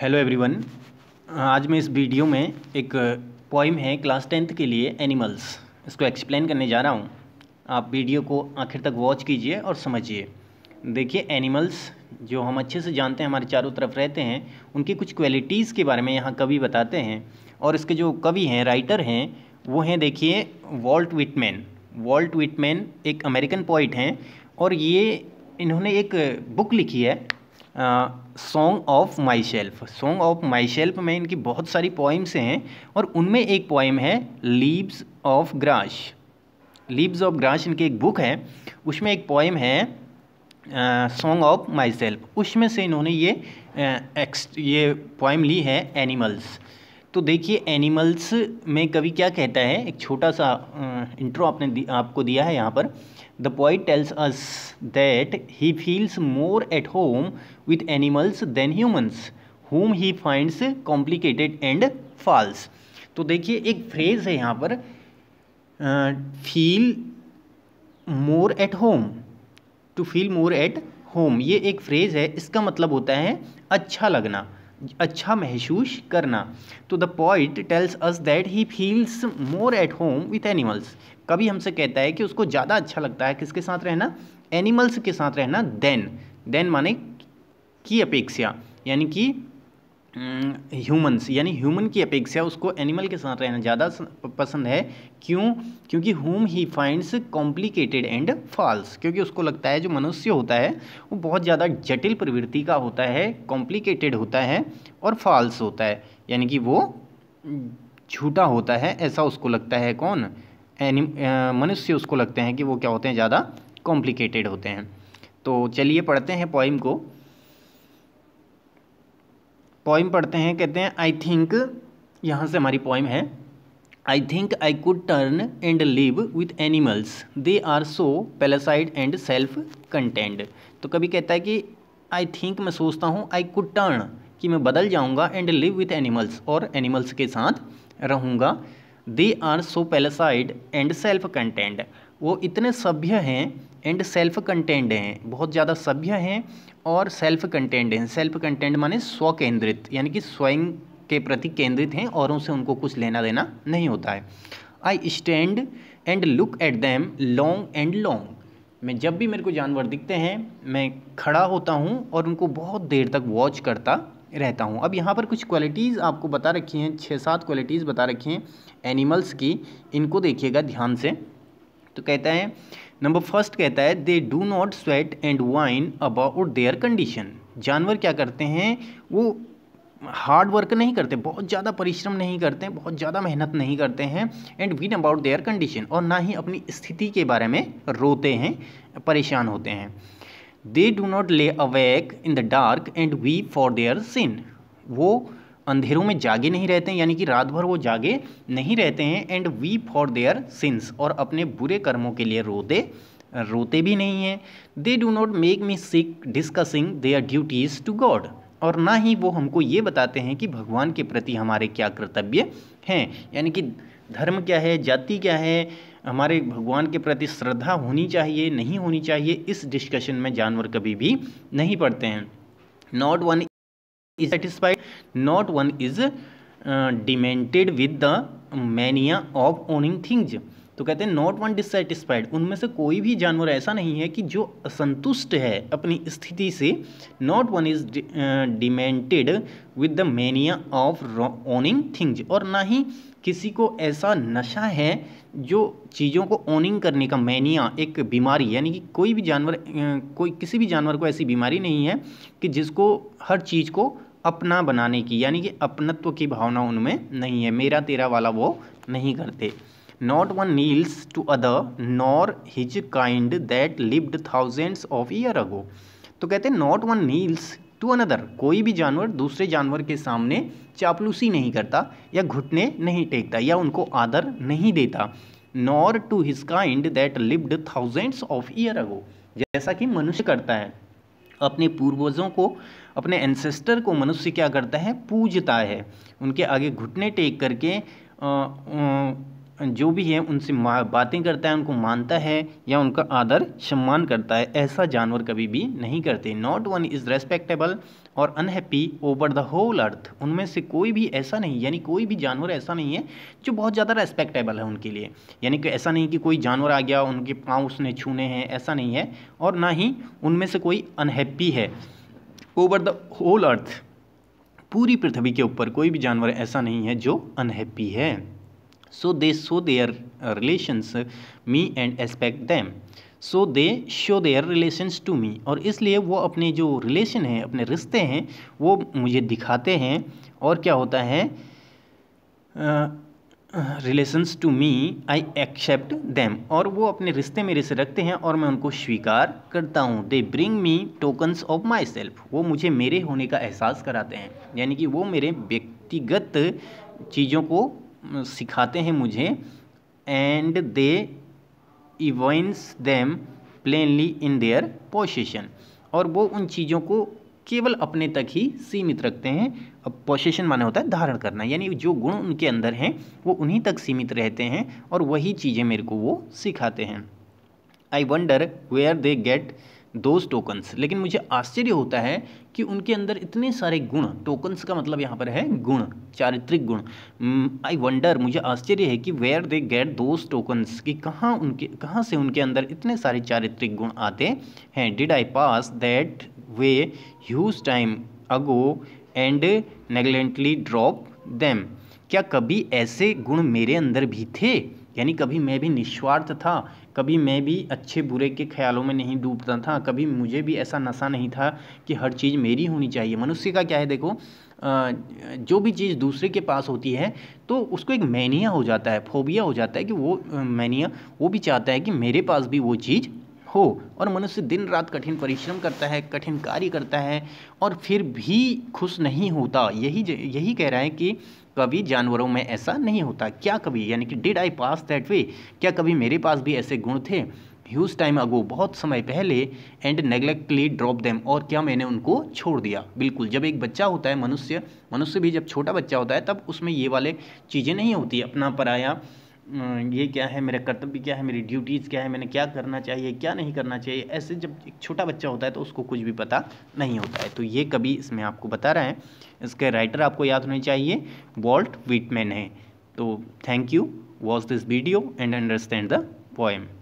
hello everyone आज मैं इस वीडियो में एक पोइम है क्लास टेंथ के लिए एनिमल्स इसको एक्सप्लेन करने जा रहा हूँ आप वीडियो को आखिर तक वॉच कीजिए और समझिए देखिए एनिमल्स जो हम अच्छे से जानते हैं हमारे चारों तरफ रहते हैं उनकी कुछ क्वालिटीज़ के बारे में यहाँ कवि बताते हैं और इसके जो कवि हैं राइटर हैं वो हैं देखिए वॉल्ट विटमैन वॉल्ट विटमैन एक अमेरिकन पोइट हैं और ये इन्होंने एक बुक लिखी है song of myself song of myself में इनकी बहुत सारी पोइम्स हैं और उनमें एक पोइम है leaves of grass leaves of grass इनकी एक बुक है उसमें एक पोइम है सॉन्ग ऑफ माई सेल्फ उसमें से इन्होंने ये एक्स uh, ये पोइम ली है एनिमल्स तो देखिए एनिमल्स में कवि क्या कहता है एक छोटा सा इंट्रो आपने दि, आपको दिया है यहाँ पर the poet tells us that he feels more at home with animals than humans home he finds complicated and false तो देखिए एक फ्रेज है यहाँ पर feel more at home to feel more at home ये एक फ्रेज़ है इसका मतलब होता है अच्छा लगना अच्छा महसूस करना तो the poet tells us that he feels more at home with animals कभी हमसे कहता है कि उसको ज़्यादा अच्छा लगता है किसके साथ रहना एनिमल्स के साथ रहना देन देन माने की अपेक्षा यानी कि ह्यूमंस यानी ह्यूमन की अपेक्षा उसको एनिमल के साथ रहना ज़्यादा पसंद है क्यों क्योंकि home he finds complicated and false क्योंकि उसको लगता है जो मनुष्य होता है वो बहुत ज़्यादा जटिल प्रवृत्ति का होता है कॉम्प्लिकेटेड होता है और फॉल्स होता है यानी कि वो झूठा होता है ऐसा उसको लगता है कौन एनिम मनुष्य उसको लगते हैं कि वो क्या होते हैं ज़्यादा कॉम्प्लिकेटेड होते हैं तो चलिए पढ़ते हैं पॉइम को पॉइम पढ़ते हैं कहते हैं आई थिंक यहाँ से हमारी पॉइम है I think I could turn and live with animals they are so placid and self content तो कभी कहता है कि आई थिंक मैं सोचता हूँ आई कुड टर्न कि मैं बदल जाऊँगा एंड लिव विथ एनिमल्स और एनिमल्स के साथ रहूँगा they are so placid and self content वो इतने सभ्य हैं एंड सेल्फ कंटेंट हैं बहुत ज़्यादा सभ्य हैं और सेल्फ कंटेंट हैं सेल्फ कंटेंट माने स्व केंद्रित यानी कि स्वयं के प्रति केंद्रित हैं औरों से उनको कुछ लेना देना नहीं होता है I stand and look at them long and long मैं जब भी मेरे को जानवर दिखते हैं मैं खड़ा होता हूँ और उनको बहुत देर तक वॉच करता रहता हूँ अब यहाँ पर कुछ क्वालिटीज़ आपको बता रखी हैं छः सात क्वालिटीज़ बता रखी हैं एनिमल्स की इनको देखिएगा ध्यान से तो कहता है नंबर फर्स्ट कहता है they do not sweat and whine about their condition जानवर क्या करते हैं वो हार्ड वर्क नहीं करते बहुत ज़्यादा परिश्रम नहीं करते बहुत ज़्यादा मेहनत नहीं करते हैं and whine about their condition और ना ही अपनी स्थिति के बारे में रोते हैं परेशान होते हैं they do not lay awake in the dark and weep for their sin वो अंधेरों में जागे नहीं रहते हैं यानी कि रात भर वो जागे नहीं रहते हैं and weep for their sins और अपने बुरे कर्मों के लिए रोते रोते भी नहीं हैं they do not make me sick discussing their duties to God और ना ही वो हमको ये बताते हैं कि भगवान के प्रति हमारे क्या कर्तव्य हैं यानी कि धर्म क्या है जाति क्या है हमारे भगवान के प्रति श्रद्धा होनी चाहिए नहीं होनी चाहिए इस डिस्कशन में जानवर कभी भी नहीं पड़ते हैं not one is satisfied not one is demented with the mania of owning things तो कहते हैं नॉट वन डिससेटिस्फाइड उनमें से कोई भी जानवर ऐसा नहीं है कि जो असंतुष्ट है अपनी स्थिति से not one is demented with the mania of owning things और ना ही किसी को ऐसा नशा है जो चीज़ों को ओनिंग करने का मैनिया एक बीमारी यानी कि कोई भी जानवर कोई किसी भी जानवर को ऐसी बीमारी नहीं है कि जिसको हर चीज़ को अपना बनाने की यानी कि अपनत्व की भावना उनमें नहीं है मेरा तेरा वाला वो नहीं करते not one kneels to other nor his kind that lived thousands of year ago तो कहते हैं not one kneels to another कोई भी जानवर दूसरे जानवर के सामने चापलूसी नहीं करता या घुटने नहीं टेकता या उनको आदर नहीं देता nor to his kind that lived thousands of year ago जैसा कि मनुष्य करता है अपने पूर्वजों को अपने एंसेस्टर को मनुष्य क्या करता है पूजता है उनके आगे घुटने टेक करके आ, आ, जो भी है उनसे बातें करता है उनको मानता है या उनका आदर सम्मान करता है ऐसा जानवर कभी भी नहीं करते नॉट वन इज़ रेस्पेक्टेबल और unhappy over the whole earth उनमें से कोई भी ऐसा नहीं यानी कोई भी जानवर ऐसा नहीं है जो बहुत ज़्यादा रेस्पेक्टेबल है उनके लिए यानी कि ऐसा नहीं कि कोई जानवर आ गया उनके पाँव उसने छूने हैं ऐसा नहीं है और ना ही उनमें से कोई अनहैप्पी है ओवर द होल अर्थ पूरी पृथ्वी के ऊपर कोई भी जानवर ऐसा नहीं है जो अनहैप्पी है Uh, uh, so they show their relations me and expect them so they show their relations to me और इसलिए वो अपने जो रिलेशन हैं अपने रिश्ते हैं वो मुझे दिखाते हैं और क्या होता है relations to me I accept them और वो अपने रिश्ते मेरे से रखते हैं और मैं उनको स्वीकार करता हूँ they bring me tokens of myself वो मुझे मेरे होने का एहसास कराते हैं यानी कि वो मेरे व्यक्तिगत चीज़ों को सिखाते हैं मुझे and they evince them plainly in their possession और वो उन चीज़ों को केवल अपने तक ही सीमित रखते हैं अब पोसेशन माने होता है धारण करना यानी जो गुण उनके अंदर हैं वो उन्हीं तक सीमित रहते हैं और वही चीज़ें मेरे को वो सिखाते हैं I wonder where they get those tokens लेकिन मुझे आश्चर्य होता है कि उनके अंदर इतने सारे गुण टोकन्स का मतलब यहाँ पर है गुण चारित्रिक गुण आई वंडर मुझे आश्चर्य है कि where they get those tokens कि कहाँ उनके कहाँ से उनके अंदर इतने सारे चारित्रिक गुण आते हैं did I pass that way huge time ago and negligently drop them क्या कभी ऐसे गुण मेरे अंदर भी थे यानी कभी मैं भी निस्वार्थ था कभी मैं भी अच्छे बुरे के ख्यालों में नहीं डूबता था कभी मुझे भी ऐसा नशा नहीं था कि हर चीज़ मेरी होनी चाहिए मनुष्य का क्या है देखो जो भी चीज़ दूसरे के पास होती है तो उसको एक मैनिया हो जाता है फोबिया हो जाता है कि वो मैनिया वो भी चाहता है कि मेरे पास भी वो चीज़ हो और मनुष्य दिन रात कठिन परिश्रम करता है कठिन कार्य करता है और फिर भी खुश नहीं होता यही यही कह रहा है कि कभी जानवरों में ऐसा नहीं होता क्या कभी यानी कि डिड आई पास दैट वे क्या कभी मेरे पास भी ऐसे गुण थे ह्यूज टाइम अगो बहुत समय पहले एंड नेग्लेक्टली ड्रॉप देम और क्या मैंने उनको छोड़ दिया बिल्कुल जब एक बच्चा होता है मनुष्य मनुष्य भी जब छोटा बच्चा होता है तब उसमें ये वाले चीज़ें नहीं होती अपना पराया ये क्या है मेरा कर्तव्य क्या है मेरी ड्यूटीज़ क्या है मैंने क्या करना चाहिए क्या नहीं करना चाहिए ऐसे जब एक छोटा बच्चा होता है तो उसको कुछ भी पता नहीं होता है तो ये कभी इसमें आपको बता रहे हैं इसके राइटर आपको याद होने चाहिए वॉल्ट विटमैन है तो thank you watch this video and understand the poem